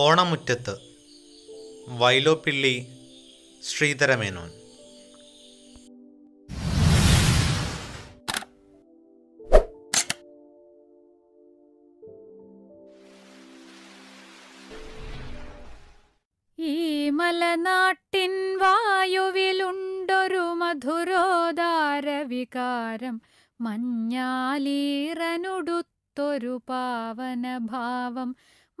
ഓണമുറ്റത്ത് വൈലോപ്പിള്ളി ശ്രീധരമേനോൻ ഈ മലനാട്ടിൻ വായുവിലുണ്ടൊരു വികാരം മഞ്ഞാലീറനുടുത്തൊരു പാവനഭാവം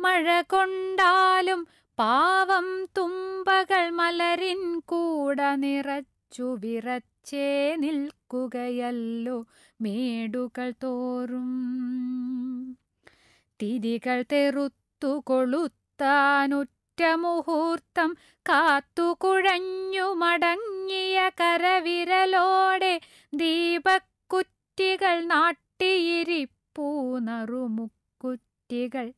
മഴ കൊണ്ടാലും പാവം തുമ്പകൾ മലരിൻ കൂട നിറച്ചു വിറച്ചേ നിൽക്കുകയല്ലോ മേടുകൾ തോറും തിരികൾ തെറുത്തു കൊളുത്താനുറ്റ മുഹൂർത്തം കാത്തുകുഴഞ്ഞു മടങ്ങിയ കരവിരലോടെ ദീപക്കുറ്റികൾ നാട്ടിയിരിപ്പൂ നറുമുക്കുറ്റികൾ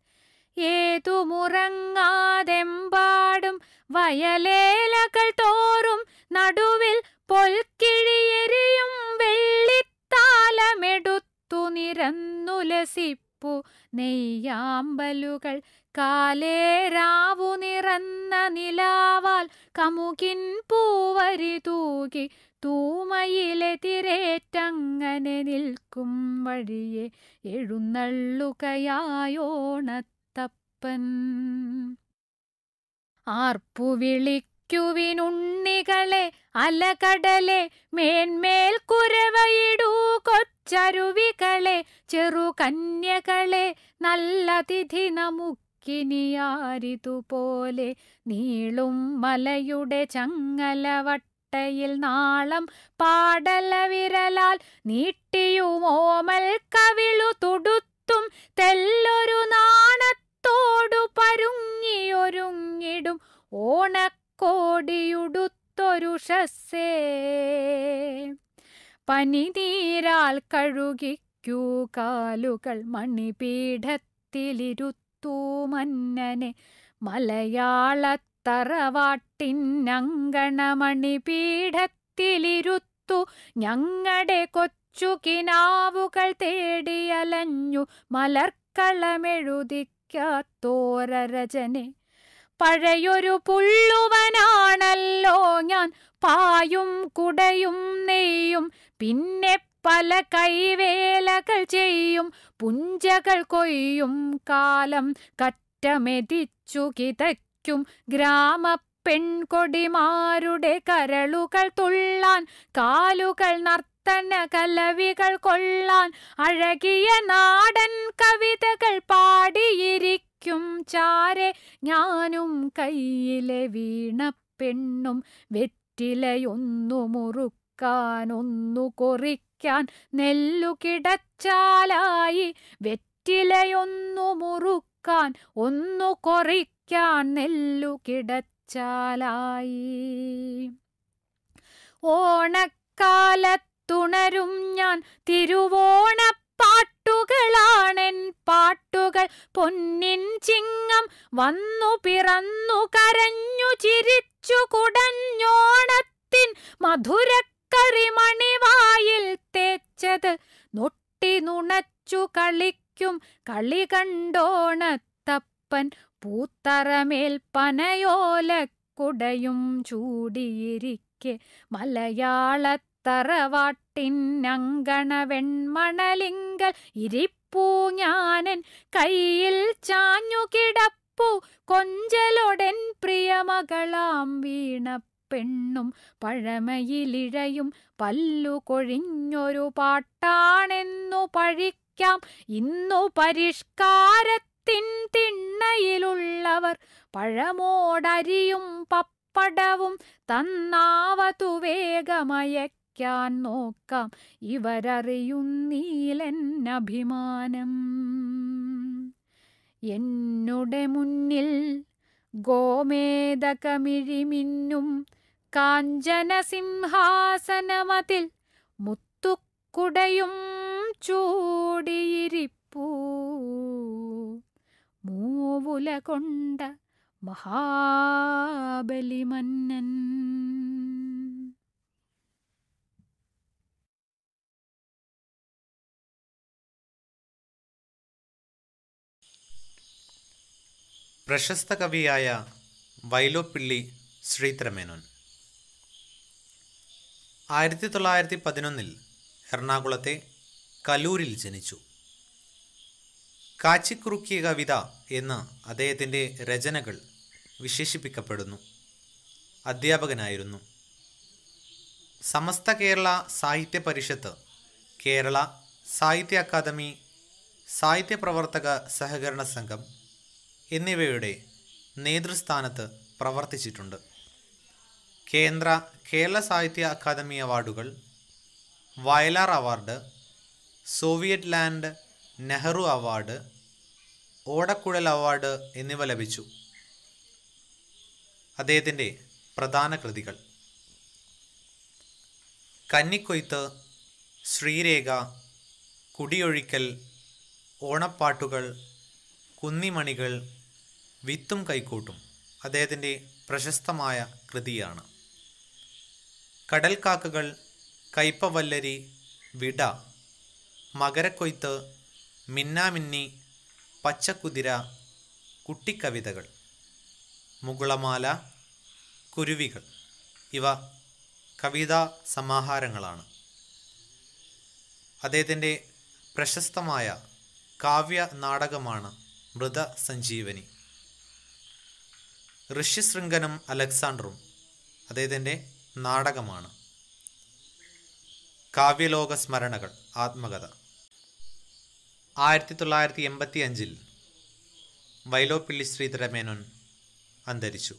ഏതു മുറങ്ങാതെമ്പാടും വയലേലകൾ തോറും നടുവിൽ പൊൽക്കിഴിയെരിയും വെള്ളിത്താലമെടുത്തു നിരന്നുലസിപ്പു നെയ്യാമ്പലുകൾ കാലേരാവു നിറന്ന നിലാവാൽ കമുകിൻ പൂവരി തൂകി തൂമയിലെ തിരേറ്റങ്ങനെ നിൽക്കും വഴിയെ എഴുന്നള്ളുകയായോണ അപ്പൻ ആർപ്പു വിളിക്കുവിനുണ്ണികളെ അലകടലെ മേന്മേൽ കുരവയിടൂ കൊച്ചരുവികളെ ചെറു കന്യകളെ നല്ല തിഥി നമുക്കിനിയാരിതുപോലെ നീളും മലയുടെ ചങ്ങലവട്ട ിൽ നാളം പാടല വിരലാൽ നീട്ടിയുമോമൽ കവിളു തുടുത്തും തെല്ലൊരു നാണ ഓണത്തോടു പരുങ്ങിയൊരുങ്ങിടും ഓണക്കോടിയുടുത്തൊരു ഷസ്സേ പനിനീരാൽ കഴുകിക്കൂ കാലുകൾ മണിപീഠത്തിലിരുത്തൂ മന്നനെ മലയാളത്തറവാട്ടിനങ്കണമണിപീഠത്തിലിരുത്തു ഞങ്ങളുടെ കൊച്ചു കിനാവുകൾ തേടിയലഞ്ഞു മലർക്കളമെഴുതി വായിക്കാത്തോരചനെ പഴയൊരു പുള്ളുവനാണല്ലോ ഞാൻ പായും കുടയും നെയ്യും പിന്നെ പല കൈവേലകൾ ചെയ്യും പുഞ്ചകൾ കൊയ്യും കാലം കറ്റമെതിച്ചു കിതയ്ക്കും ഗ്രാമ പെൺകൊടിമാരുടെ കരളുകൾ തുള്ളാൻ കാലുകൾ നർത്തി തന്ന കലവികൾ കൊള്ളാൻ അഴകിയ നാടൻ കവിതകൾ പാടിയിരിക്കും ചാരെ ഞാനും കയ്യിലെ വീണ പെണ്ണും വെറ്റിലയൊന്നു മുറുക്കാൻ കൊറിക്കാൻ നെല്ലു കിടച്ചാലായി വെറ്റിലയൊന്നു മുറുക്കാൻ ഒന്നു കൊറിക്കാൻ നെല്ലു കിടച്ചാലായി പൊന്നിൻ ചിങ്ങം വന്നു പിറന്നു കരഞ്ഞു ചിരിച്ചു കുടഞ്ഞോണത്തിൻ മധുരക്കറി മണിവായിൽ തേച്ചത് നൊട്ടി നുണച്ചു കളിക്കും കളി കണ്ടോണത്തപ്പൻ പൂത്തറമേൽ പനയോല കുടയും ചൂടിയിരിക്കെ മലയാളത്തറവാട്ടിൻ അങ്കണ വെൺമണലിങ്കൽ ഇരിപ്പ് പൂഞ്ഞാനൻ കയ്യിൽ ചാഞ്ഞു കിടപ്പു കൊഞ്ചലോടൻ പ്രിയമകളാം വീണ പെണ്ണും പഴമയിലിഴയും പല്ലു കൊഴിഞ്ഞൊരു പാട്ടാണെന്നു പഴിക്കാം ഇന്നു പരിഷ്കാരത്തിൻ തിണ്ണയിലുള്ളവർ പഴമോടരിയും പപ്പടവും തന്നാവതു വേഗമയക്ക മറയ്ക്കാൻ നോക്കാം ഇവരറിയുന്നീലൻ അഭിമാനം എന്നുടെ മുന്നിൽ ഗോമേതകമിഴിമിന്നും കാഞ്ചന സിംഹാസനമതിൽ മുത്തുക്കുടയും ചൂടിയിരിപ്പൂ മൂവുല കൊണ്ട മഹാബലിമന്നൻ പ്രശസ്ത കവിയായ വൈലോപ്പിള്ളി ശ്രീധരമേനോൻ ആയിരത്തി തൊള്ളായിരത്തി പതിനൊന്നിൽ എറണാകുളത്തെ കലൂരിൽ ജനിച്ചു കാച്ചിക്കുറുക്കിയ കവിത എന്ന് അദ്ദേഹത്തിൻ്റെ രചനകൾ വിശേഷിപ്പിക്കപ്പെടുന്നു അധ്യാപകനായിരുന്നു സമസ്ത കേരള സാഹിത്യ പരിഷത്ത് കേരള സാഹിത്യ അക്കാദമി സാഹിത്യ പ്രവർത്തക സഹകരണ സംഘം എന്നിവയുടെ നേതൃസ്ഥാനത്ത് പ്രവർത്തിച്ചിട്ടുണ്ട് കേന്ദ്ര കേരള സാഹിത്യ അക്കാദമി അവാർഡുകൾ Vayalar award Soviet Land Nehru award Odakkuzhal award എന്നിവ ലഭിച്ചു അദ്ദേഹത്തിൻ്റെ പ്രധാന കൃതികൾ കന്നിക്കൊയ്ത്ത് ശ്രീരേഖ കുടിയൊഴിക്കൽ ഓണപ്പാട്ടുകൾ കുന്നിമണികൾ വിത്തും കൈക്കൂട്ടും അദ്ദേഹത്തിൻ്റെ പ്രശസ്തമായ കൃതിയാണ് കടൽക്കാക്കകൾ കയ്പവല്ലരി വിട മകരക്കൊയ്ത്ത് മിന്നാമിന്നി പച്ചക്കുതിര കുട്ടിക്കവിതകൾ മുകുളമാല കുരുവികൾ ഇവ കവിതാ സമാഹാരങ്ങളാണ് അദ്ദേഹത്തിൻ്റെ പ്രശസ്തമായ കാവ്യ നാടകമാണ് മൃത സഞ്ജീവനി ഋഷിശൃംഗനും അലക്സാണ്ടറും അദ്ദേഹത്തിൻ്റെ നാടകമാണ് കാവ്യലോക സ്മരണകൾ ആത്മകഥ ആയിരത്തി തൊള്ളായിരത്തി എൺപത്തി അഞ്ചിൽ വൈലോപ്പിള്ളി ശ്രീധരമേനോൻ അന്തരിച്ചു